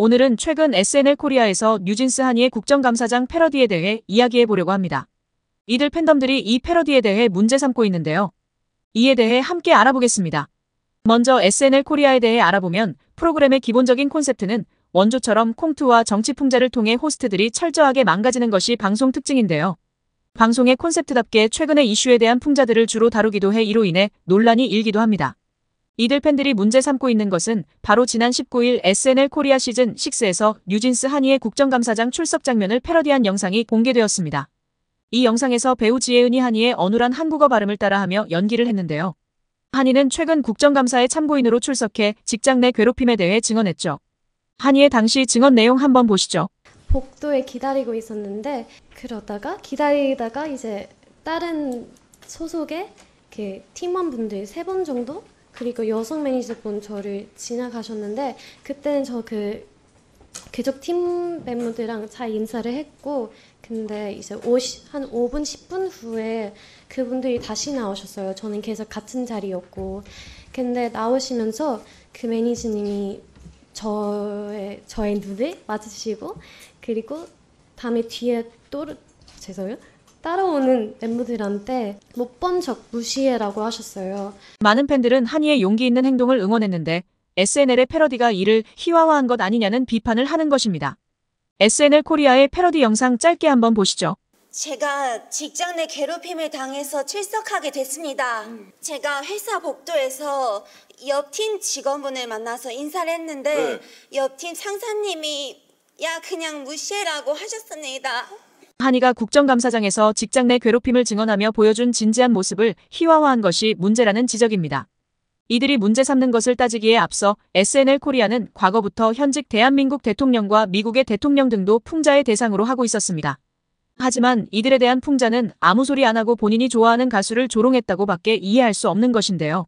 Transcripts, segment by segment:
오늘은 최근 SNL 코리아에서 뉴진스 한이의 국정감사장 패러디에 대해 이야기해보려고 합니다. 이들 팬덤들이 이 패러디에 대해 문제 삼고 있는데요. 이에 대해 함께 알아보겠습니다. 먼저 SNL 코리아에 대해 알아보면 프로그램의 기본적인 콘셉트는 원조처럼 콩트와 정치 풍자를 통해 호스트들이 철저하게 망가지는 것이 방송 특징인데요. 방송의 콘셉트답게 최근의 이슈에 대한 풍자들을 주로 다루기도 해 이로 인해 논란이 일기도 합니다. 이들 팬들이 문제 삼고 있는 것은 바로 지난 19일 SNL 코리아 시즌 6에서 뉴진스 한이의 국정감사장 출석 장면을 패러디한 영상이 공개되었습니다. 이 영상에서 배우 지혜은이 한이의 어눌한 한국어 발음을 따라하며 연기를 했는데요. 한이는 최근 국정감사에 참고인으로 출석해 직장 내 괴롭힘에 대해 증언했죠. 한이의 당시 증언 내용 한번 보시죠. 복도에 기다리고 있었는데 그러다가 기다리다가 이제 다른 소속의 그팀원분들세 번 정도 그리고 여성 매니저분 저를 지나가셨는데 그때는 저 그 계속 팀 멤버들이랑 잘 인사를 했고 근데 이제 50, 한 5분 10분 후에 그분들이 다시 나오셨어요. 저는 계속 같은 자리였고 근데 나오시면서 그 매니저님이 저의 저의 눈을 맞으시고 그리고 다음에 뒤에 또 죄송해요. 따라오는 멤버들한테 못 본 척 무시해라고 하셨어요. 많은 팬들은 한이의 용기 있는 행동을 응원했는데 SNL의 패러디가 이를 희화화한 것 아니냐는 비판을 하는 것입니다. SNL 코리아의 패러디 영상 짧게 한번 보시죠. 제가 직장 내 괴롭힘을 당해서 출석하게 됐습니다. 제가 회사 복도에서 옆 팀 직원분을 만나서 인사를 했는데 네. 옆팀 상사님이 야 그냥 무시해라고 하셨습니다. 한이가 국정감사장에서 직장 내 괴롭힘을 증언하며 보여준 진지한 모습을 희화화한 것이 문제라는 지적입니다. 이들이 문제 삼는 것을 따지기에 앞서 SNL 코리아는 과거부터 현직 대한민국 대통령과 미국의 대통령 등도 풍자의 대상으로 하고 있었습니다. 하지만 이들에 대한 풍자는 아무 소리 안 하고 본인이 좋아하는 가수를 조롱했다고 밖에 이해할 수 없는 것인데요.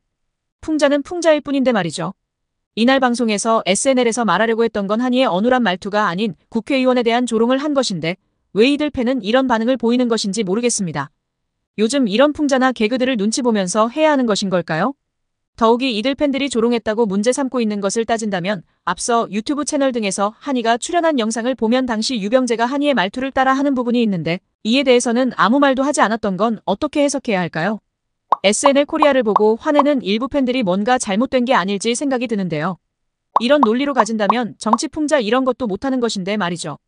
풍자는 풍자일 뿐인데 말이죠. 이날 방송에서 SNL에서 말하려고 했던 건 한이의 어눌한 말투가 아닌 국회의원에 대한 조롱을 한 것인데 왜 이들 팬은 이런 반응을 보이는 것인지 모르겠습니다. 요즘 이런 풍자나 개그들을 눈치 보면서 해야 하는 것인 걸까요? 더욱이 이들 팬들이 조롱했다고 문제 삼고 있는 것을 따진다면 앞서 유튜브 채널 등에서 한이가 출연한 영상을 보면 당시 유병재가 한이의 말투를 따라하는 부분이 있는데 이에 대해서는 아무 말도 하지 않았던 건 어떻게 해석해야 할까요? SNL 코리아를 보고 화내는 일부 팬들이 뭔가 잘못된 게 아닐지 생각이 드는데요. 이런 논리로 가진다면 정치 풍자 이런 것도 못하는 것인데 말이죠.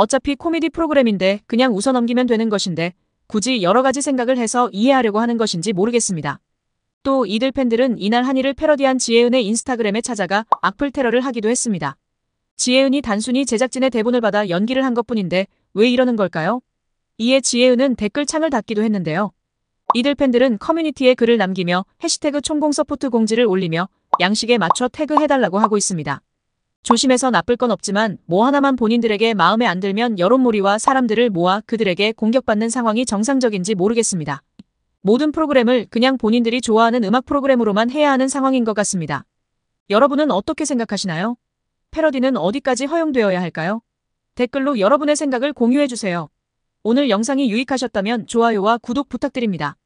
어차피 코미디 프로그램인데 그냥 웃어 넘기면 되는 것인데 굳이 여러 가지 생각을 해서 이해하려고 하는 것인지 모르겠습니다. 또 이들 팬들은 이날 한일을 패러디한 지혜은의 인스타그램에 찾아가 악플 테러를 하기도 했습니다. 지혜은이 단순히 제작진의 대본을 받아 연기를 한 것뿐인데 왜 이러는 걸까요? 이에 지혜은은 댓글 창을 닫기도 했는데요. 이들 팬들은 커뮤니티에 글을 남기며 해시태그 총공 서포트 공지를 올리며 양식에 맞춰 태그해달라고 하고 있습니다. 조심해서 나쁠 건 없지만 뭐 하나만 본인들에게 마음에 안 들면 여론몰이와 사람들을 모아 그들에게 공격받는 상황이 정상적인지 모르겠습니다. 모든 프로그램을 그냥 본인들이 좋아하는 음악 프로그램으로만 해야 하는 상황인 것 같습니다. 여러분은 어떻게 생각하시나요? 패러디는 어디까지 허용되어야 할까요? 댓글로 여러분의 생각을 공유해주세요. 오늘 영상이 유익하셨다면 좋아요와 구독 부탁드립니다.